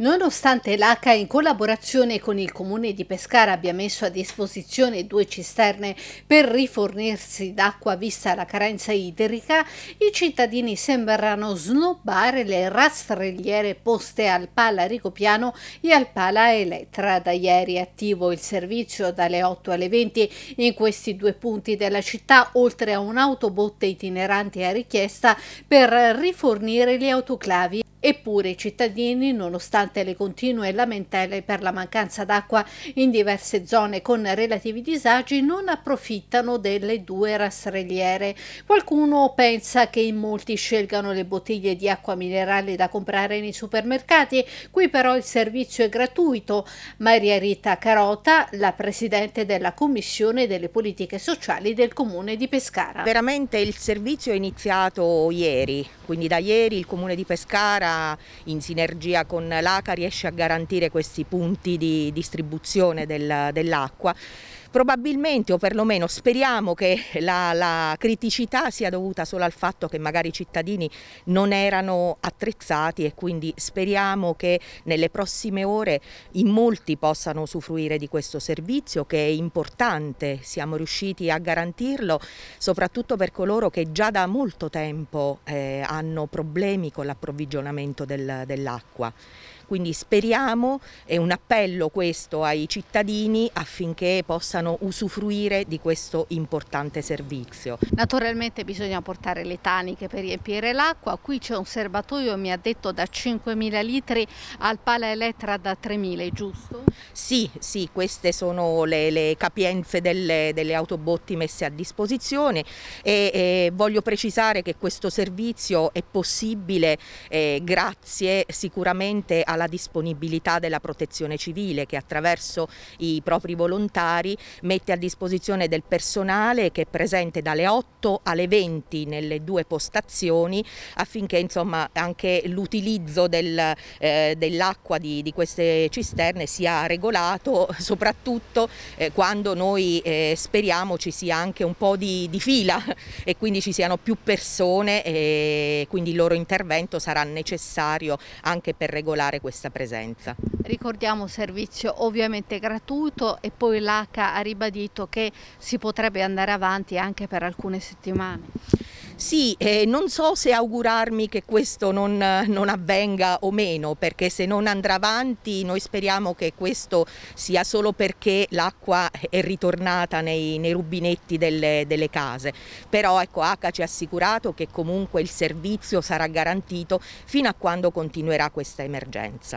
Nonostante l'ACA in collaborazione con il comune di Pescara abbia messo a disposizione due cisterne per rifornirsi d'acqua vista la carenza idrica, i cittadini sembrano snobbare le rastrelliere poste al Pala Ricopiano e al Pala Elettra. Da ieri attivo il servizio dalle 8 alle 20 in questi due punti della città, oltre a un'autobotte itinerante a richiesta per rifornire le autoclavi Eppure i cittadini, nonostante le continue lamentele per la mancanza d'acqua in diverse zone con relativi disagi, non approfittano delle due rastrelliere. Qualcuno pensa che in molti scelgano le bottiglie di acqua minerale da comprare nei supermercati, qui però il servizio è gratuito. Maria Rita Carota, la presidente della Commissione delle politiche sociali del Comune di Pescara. Veramente il servizio è iniziato ieri, quindi da ieri il Comune di Pescara in sinergia con l'ACA riesce a garantire questi punti di distribuzione del, dell'acqua. Probabilmente o perlomeno speriamo che la, la criticità sia dovuta solo al fatto che magari i cittadini non erano attrezzati e quindi speriamo che nelle prossime ore in molti possano usufruire di questo servizio che è importante, siamo riusciti a garantirlo soprattutto per coloro che già da molto tempo eh, hanno problemi con l'approvvigionamento del, dell'acqua. Quindi speriamo, è un appello questo ai cittadini affinché possano usufruire di questo importante servizio. Naturalmente bisogna portare le taniche per riempire l'acqua, qui c'è un serbatoio mi ha detto da 5.000 litri al Pala Elettra da 3.000, giusto? Sì, sì, queste sono le, le capienze delle, delle, autobotti messe a disposizione e, e, voglio precisare che questo servizio è possibile eh, grazie sicuramente alla la disponibilità della protezione civile che attraverso i propri volontari mette a disposizione del personale che è presente dalle 8 alle 20 nelle due postazioni affinché insomma, anche l'utilizzo del, eh, dell'acqua di, di, queste cisterne sia regolato soprattutto eh, quando noi eh, speriamo ci sia anche un po' di, di fila e quindi ci siano più persone e quindi il loro intervento sarà necessario anche per regolare questo questa presenza. Ricordiamo servizio ovviamente gratuito e poi l'ACA ha ribadito che si potrebbe andare avanti anche per alcune settimane. Sì, eh, non so se augurarmi che questo non, non, avvenga o meno, perché se non andrà avanti noi speriamo che questo sia solo perché l'acqua è ritornata nei, nei rubinetti delle, delle, case. Però ecco, ACA ci ha assicurato che comunque il servizio sarà garantito fino a quando continuerà questa emergenza.